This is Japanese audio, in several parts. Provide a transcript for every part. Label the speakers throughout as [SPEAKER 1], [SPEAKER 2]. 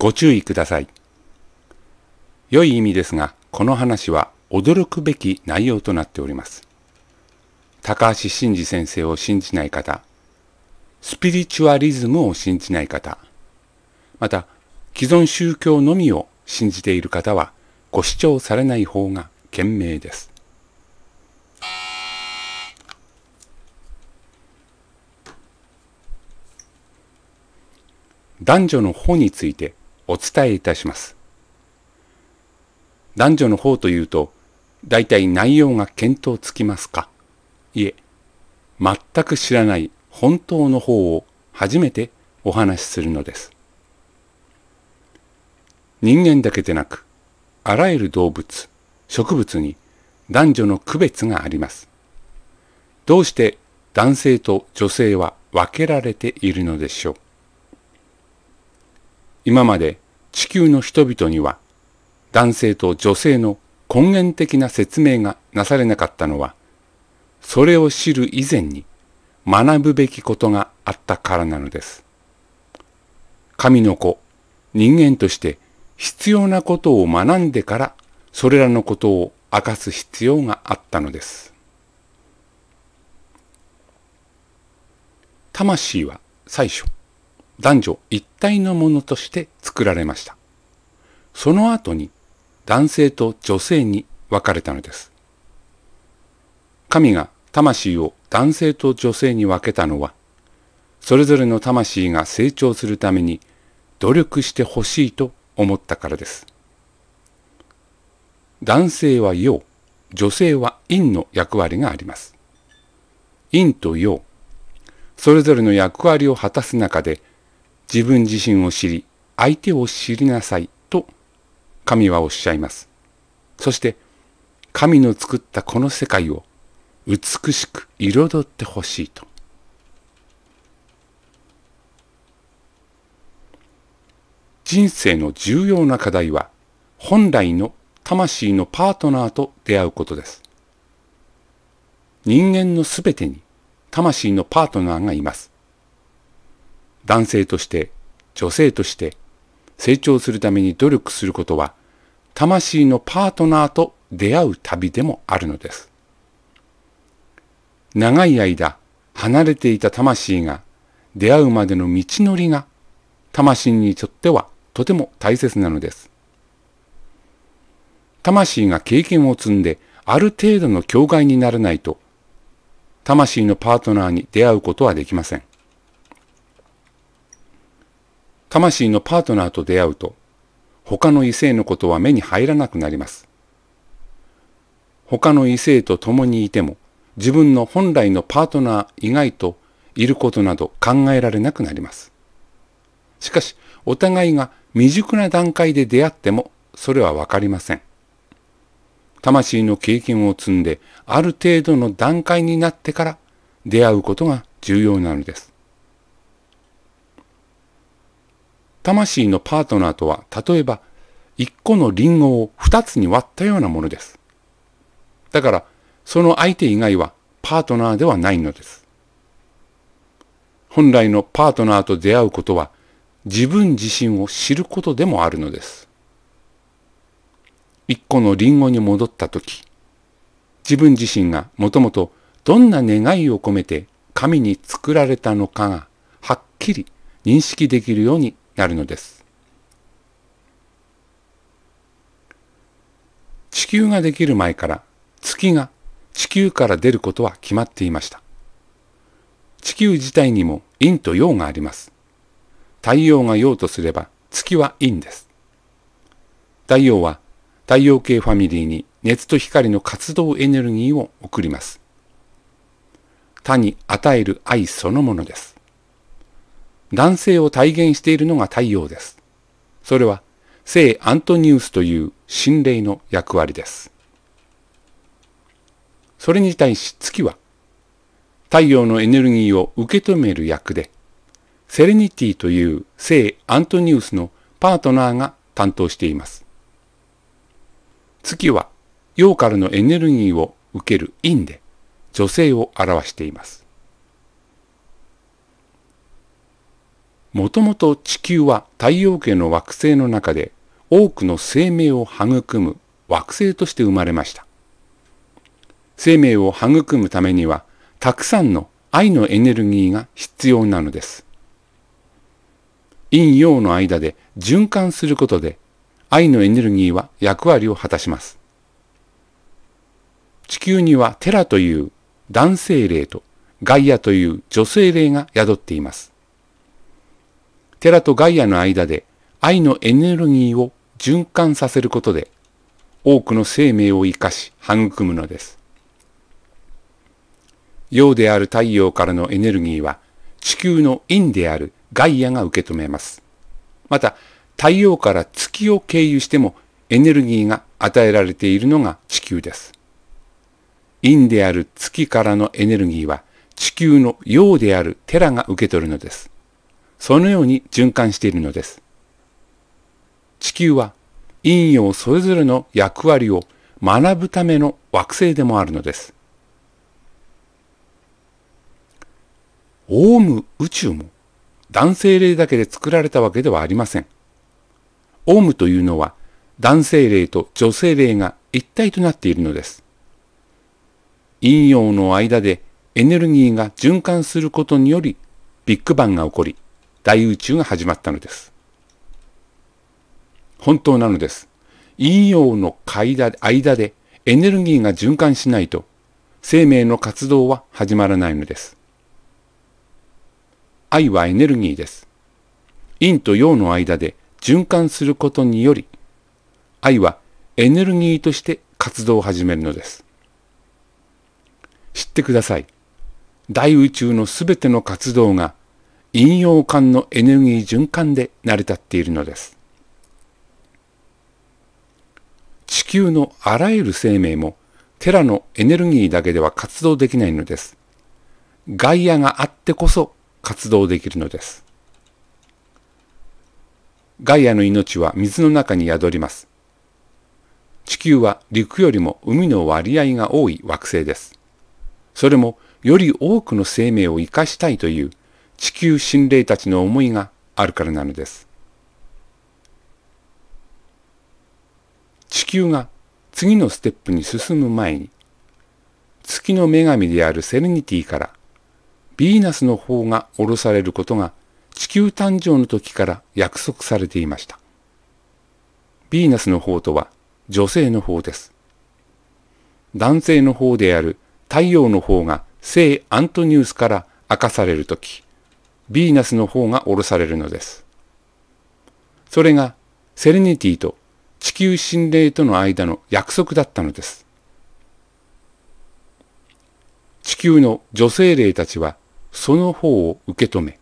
[SPEAKER 1] ご注意ください。良い意味ですが、この話は驚くべき内容となっております。高橋真司先生を信じない方、スピリチュアリズムを信じない方、また既存宗教のみを信じている方はご視聴されない方が賢明です。男女の法についてお伝えいたします。男女の方というと、大体内容が見当つきますかいえ、全く知らない本当の方を初めてお話しするのです。人間だけでなく、あらゆる動物、植物に男女の区別があります。どうして男性と女性は分けられているのでしょう今まで地球の人々には男性と女性の根源的な説明がなされなかったのは、それを知る以前に学ぶべきことがあったからなのです。神の子、人間として必要なことを学んでから、それらのことを明かす必要があったのです。魂は最初。男女一体のものとして作られました。その後に男性と女性に分かれたのです。神が魂を男性と女性に分けたのは、それぞれの魂が成長するために努力してほしいと思ったからです。男性は陽、女性は陰の役割があります。陰と陽、それぞれの役割を果たす中で自分自身を知り、相手を知りなさいと神はおっしゃいます。そして、神の作ったこの世界を美しく彩ってほしいと。人生の重要な課題は、本来の魂のパートナーと出会うことです。人間のすべてに魂のパートナーがいます。男性として女性として成長するために努力することは魂のパートナーと出会う旅でもあるのです。長い間離れていた魂が出会うまでの道のりが魂にとってはとても大切なのです。魂が経験を積んである程度の境界にならないと魂のパートナーに出会うことはできません。魂のパートナーと出会うと、他の異性のことは目に入らなくなります。他の異性と共にいても、自分の本来のパートナー以外といることなど考えられなくなります。しかし、お互いが未熟な段階で出会っても、それはわかりません。魂の経験を積んで、ある程度の段階になってから出会うことが重要なのです。魂のパートナーとは、例えば、一個のリンゴを二つに割ったようなものです。だから、その相手以外はパートナーではないのです。本来のパートナーと出会うことは、自分自身を知ることでもあるのです。一個のリンゴに戻ったとき、自分自身がもともとどんな願いを込めて神に作られたのかがはっきり認識できるようになるのです。地球ができる前から月が地球から出ることは決まっていました。地球自体にも陰と陽があります。太陽が陽とすれば月は陰です。太陽は太陽系ファミリーに熱と光の活動エネルギーを送ります。他に与える愛そのものです。男性を体現しているのが太陽です。それは聖アントニウスという神霊の役割です。それに対し月は太陽のエネルギーを受け止める役で、セレニティという聖アントニウスのパートナーが担当しています。月は陽からのエネルギーを受ける陰で女性を表しています。もともと地球は太陽系の惑星の中で多くの生命を育む惑星として生まれました。生命を育むためにはたくさんの愛のエネルギーが必要なのです。陰陽の間で循環することで愛のエネルギーは役割を果たします。地球にはテラという男性霊とガイアという女性霊が宿っています。テラとガイアの間で愛のエネルギーを循環させることで多くの生命を生かし育むのです。陽である太陽からのエネルギーは地球の陰であるガイアが受け止めます。また太陽から月を経由してもエネルギーが与えられているのが地球です。陰である月からのエネルギーは地球の陽であるテラが受け取るのです。そのように循環しているのです。地球は陰陽それぞれの役割を学ぶための惑星でもあるのです。オウム宇宙も男性霊だけで作られたわけではありません。オウムというのは男性霊と女性霊が一体となっているのです。陰陽の間でエネルギーが循環することによりビッグバンが起こり、大宇宙が始まったのです。本当なのです。陰陽の間でエネルギーが循環しないと生命の活動は始まらないのです。愛はエネルギーです。陰と陽の間で循環することにより、愛はエネルギーとして活動を始めるのです。知ってください。大宇宙のすべての活動が陰陽管のエネルギー循環で成り立っているのです。地球のあらゆる生命もテラのエネルギーだけでは活動できないのです。ガイアがあってこそ活動できるのです。ガイアの命は水の中に宿ります。地球は陸よりも海の割合が多い惑星です。それもより多くの生命を生かしたいという地球神霊たちの思いがあるからなのです。地球が次のステップに進む前に、月の女神であるセレニティから、ヴィーナスの方が降ろされることが地球誕生の時から約束されていました。ヴィーナスの方とは女性の方です。男性の方である太陽の方が聖アントニウスから明かされる時、ヴィーナスの方が降ろされるのです。それがセレニティと地球神霊との間の約束だったのです。地球の女性霊たちはその方を受け止め、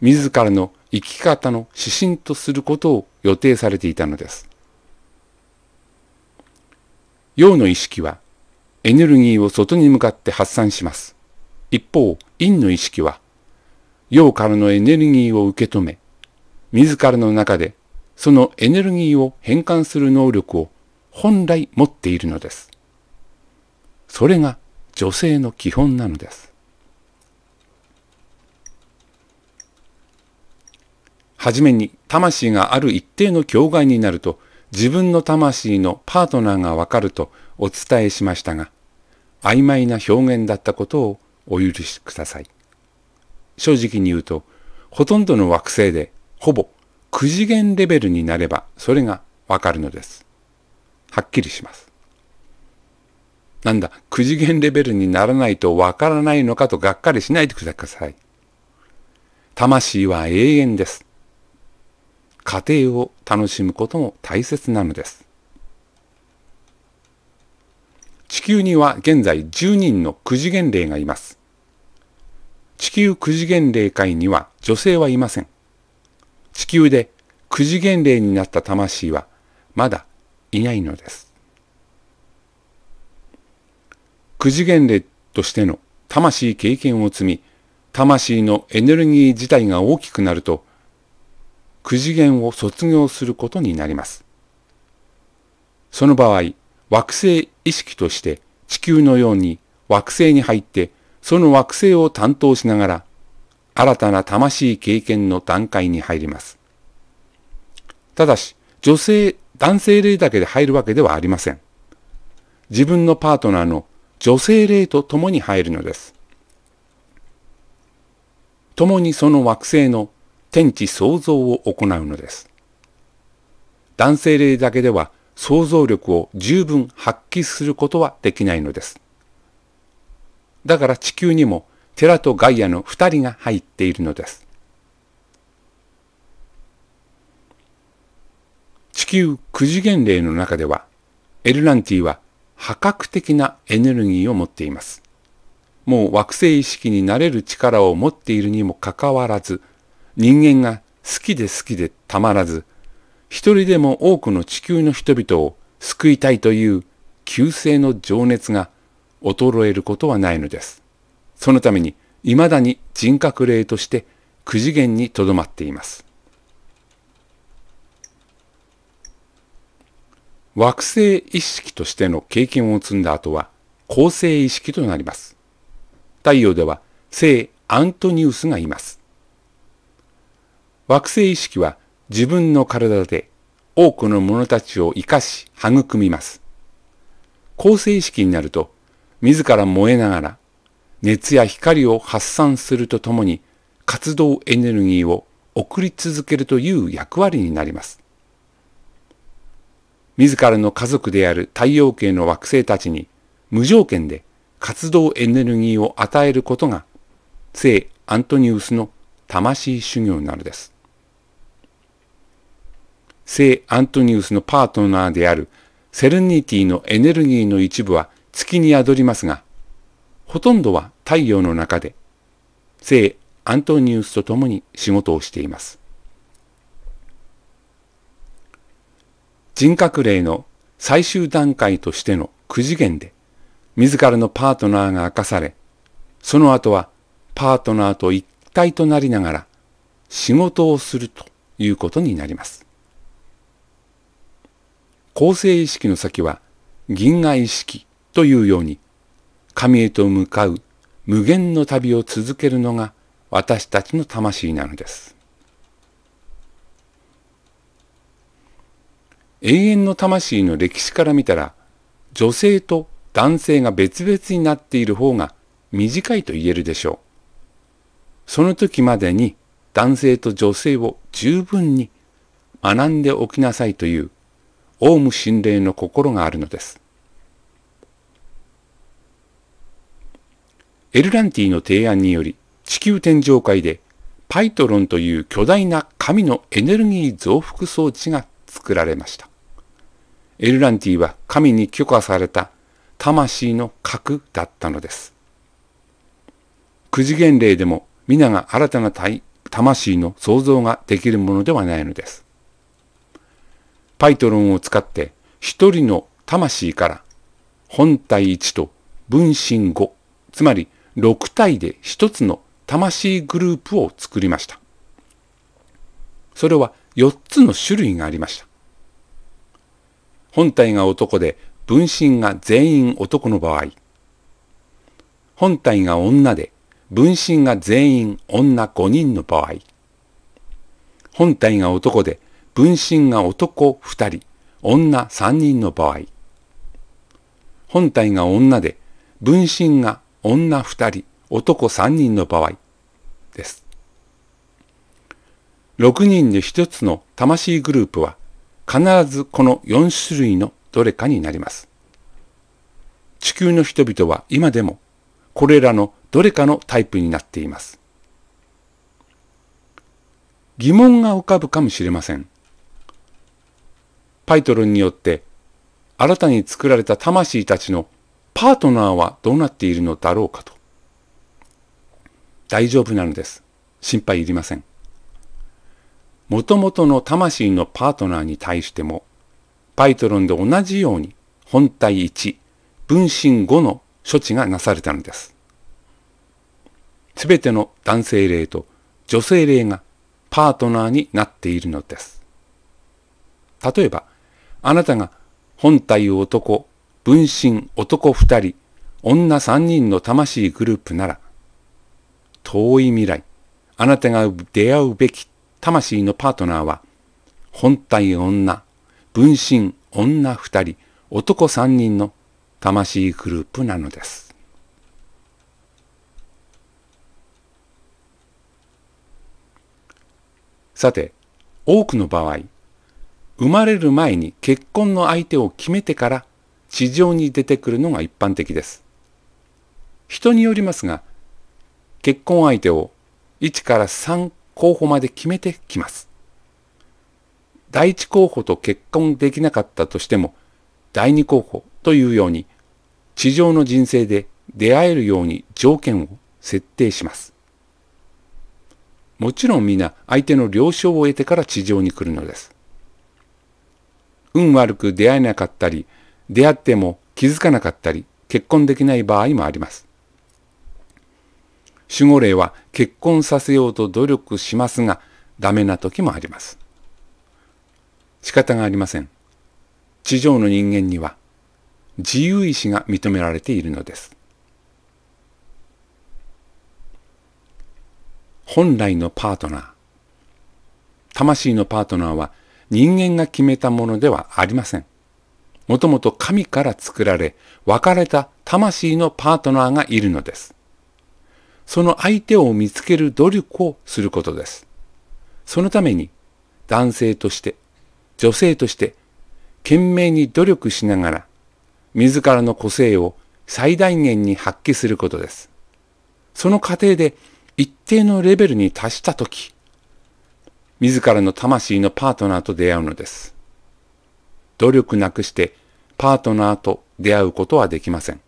[SPEAKER 1] 自らの生き方の指針とすることを予定されていたのです。陽の意識はエネルギーを外に向かって発散します。一方、陰の意識は陽からのエネルギーを受け止め、自らの中でそのエネルギーを変換する能力を本来持っているのです。それが女性の基本なのです。はじめに魂がある一定の境界になると自分の魂のパートナーがわかるとお伝えしましたが、曖昧な表現だったことをお許しください。正直に言うと、ほとんどの惑星で、ほぼ九次元レベルになれば、それがわかるのです。はっきりします。なんだ、九次元レベルにならないとわからないのかとがっかりしないでください。魂は永遠です。家庭を楽しむことも大切なのです。地球には現在10人の九次元霊がいます。地球九次元霊界には女性はいません。地球で九次元霊になった魂はまだいないのです。九次元霊としての魂経験を積み、魂のエネルギー自体が大きくなると、九次元を卒業することになります。その場合、惑星意識として地球のように惑星に入ってその惑星を担当しながら、新たな魂経験の段階に入ります。ただし、女性、男性霊だけで入るわけではありません。自分のパートナーの女性霊と共に入るのです。共にその惑星の天地創造を行うのです。男性霊だけでは想像力を十分発揮することはできないのです。だから地球にもテラとガイアの二人が入っているのです。地球九次元例の中では、エルランティは破格的なエネルギーを持っています。もう惑星意識になれる力を持っているにもかかわらず、人間が好きで好きでたまらず、一人でも多くの地球の人々を救いたいという旧世の情熱が衰えることはないのです。そのために、未だに人格霊として9次元にとどまっています。惑星意識としての経験を積んだ後は、恒星意識となります。太陽では、聖アントニウスがいます。惑星意識は自分の体で多くの者たちを生かし育みます。構成意識になると自ら燃えながら、熱や光を発散するとともに、活動エネルギーを送り続けるという役割になります。自らの家族である太陽系の惑星たちに無条件で活動エネルギーを与えることが聖アントニウスの魂修行なのです。聖アントニウスのパートナーであるセルニティのエネルギーの一部は月に宿りますが、ほとんどは太陽の中で、聖アントニウスと共に仕事をしています。人格霊の最終段階としての9次元で、自らのパートナーが明かされ、その後はパートナーと一体となりながら仕事をするということになります。構成意識の先は銀河意識というように、神へと向かう無限の旅を続けるのが私たちの魂なのです。永遠の魂の歴史から見たら、女性と男性が別々になっている方が短いと言えるでしょう。その時までに男性と女性を十分に学んでおきなさいという、オウム神霊の心があるのです。エルランティの提案により、地球天上界でパイトロンという巨大な神のエネルギー増幅装置が作られました。エルランティは神に許可された魂の核だったのです。九次元霊でも皆が新たな体、魂の創造ができるものではないのです。パイトロンを使って一人の魂から本体1と分身5、つまり6体で1つの魂グループを作りました。それは4つの種類がありました。本体が男で分身が全員男の場合、本体が女で分身が全員女5人の場合、本体が男で分身が男2人、女3人の場合、本体が女で分身が女2人、男3人の場合です。6人で1つの魂グループは必ずこの4種類のどれかになります。地球の人々は今でもこれらのどれかのタイプになっています。疑問が浮かぶかもしれません。パイトロンによって新たに作られた魂たちのパートナーはどうなっているのだろうかと。大丈夫なのです。心配いりません。もともとの魂のパートナーに対しても、パイトロンで同じように本体1、分身5の処置がなされたのです。すべての男性霊と女性霊がパートナーになっているのです。例えば、あなたが本体を男、分身男二人、女三人の魂グループなら、遠い未来、あなたが出会うべき魂のパートナーは、本体女、分身女二人、男三人の魂グループなのです。さて、多くの場合、生まれる前に結婚の相手を決めてから地上に出てくるのが一般的です。人によりますが、結婚相手を1から3候補まで決めてきます。第1候補と結婚できなかったとしても、第2候補というように、地上の人生で出会えるように条件を設定します。もちろん皆相手の了承を得てから地上に来るのです。運悪く出会えなかったり、出会っても気づかなかったり、結婚できない場合もあります。守護霊は結婚させようと努力しますが、ダメな時もあります。仕方がありません。地上の人間には自由意志が認められているのです。本来のパートナー。魂のパートナーは人間が決めたものではありません。もともと神から作られ、別れた魂のパートナーがいるのです。その相手を見つける努力をすることです。そのために、男性として、女性として、懸命に努力しながら、自らの個性を最大限に発揮することです。その過程で一定のレベルに達したとき、自らの魂のパートナーと出会うのです。努力なくしてパートナーと出会うことはできません。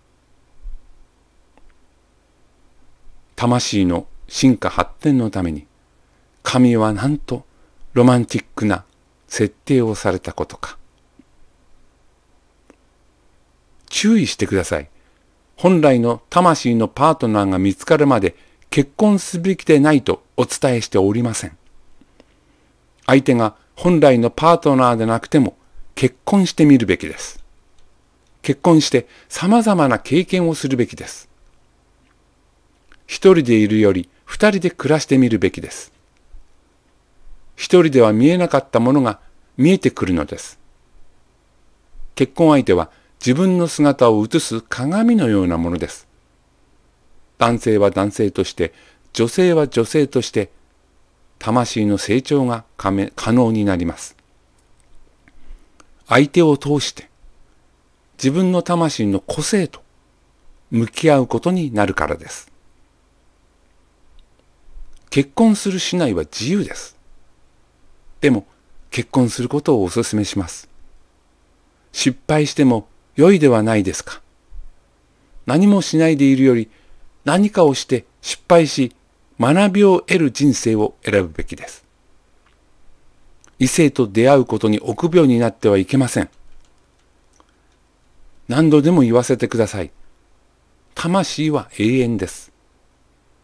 [SPEAKER 1] 魂の進化発展のために、神はなんとロマンチックな設定をされたことか。注意してください。本来の魂のパートナーが見つかるまで結婚すべきでないとお伝えしておりません。相手が本来のパートナーでなくても結婚してみるべきです。結婚して様々な経験をするべきです。一人でいるより二人で暮らしてみるべきです。一人では見えなかったものが見えてくるのです。結婚相手は自分の姿を映す鏡のようなものです。男性は男性として、女性は女性として、魂の成長が可能になります。相手を通して自分の魂の個性と向き合うことになるからです。結婚するしないは自由です。でも結婚することをお勧めします。失敗しても良いではないですか。何もしないでいるより何かをして失敗し学びを得る人生を選ぶべきです。異性と出会うことに臆病になってはいけません。何度でも言わせてください。魂は永遠です。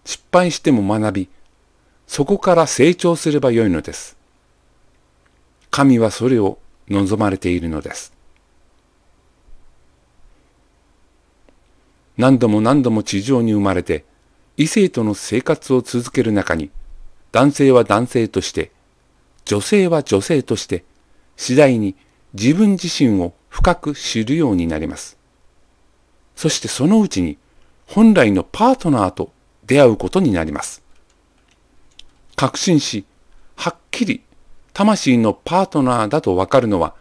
[SPEAKER 1] 失敗しても学び、そこから成長すればよいのです。神はそれを望まれているのです。何度も何度も地上に生まれて、異性との生活を続ける中に、男性は男性として、女性は女性として、次第に自分自身を深く知るようになります。そしてそのうちに本来のパートナーと出会うことになります。確信し、はっきり魂のパートナーだとわかるのは、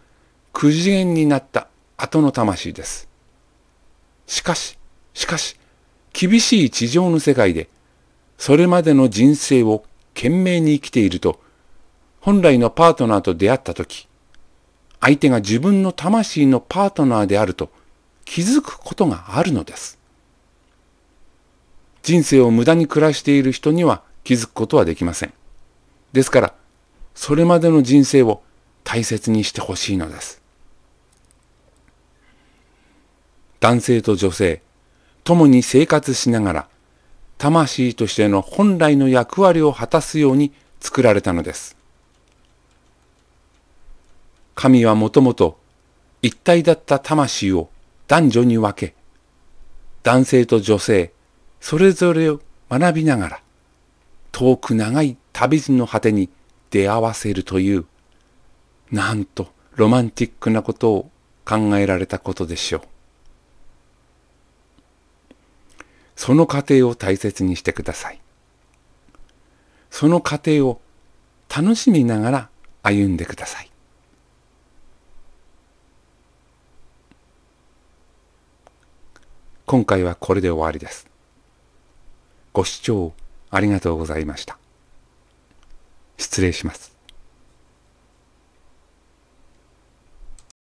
[SPEAKER 1] くじ縁になった後の魂です。しかし、しかし、厳しい地上の世界で、それまでの人生を懸命に生きていると、本来のパートナーと出会った時、相手が自分の魂のパートナーであると気づくことがあるのです。人生を無駄に暮らしている人には気づくことはできません。ですから、それまでの人生を大切にしてほしいのです。男性と女性、共に生活しながら、魂としての本来の役割を果たすように作られたのです。神はもともと一体だった魂を男女に分け、男性と女性、それぞれを学びながら、遠く長い旅路の果てに出会わせるという、なんとロマンティックなことを考えられたことでしょう。その過程を大切にしてください。その過程を楽しみながら歩んでください。今回はこれで終わりです。ご視聴ありがとうございました。失礼します。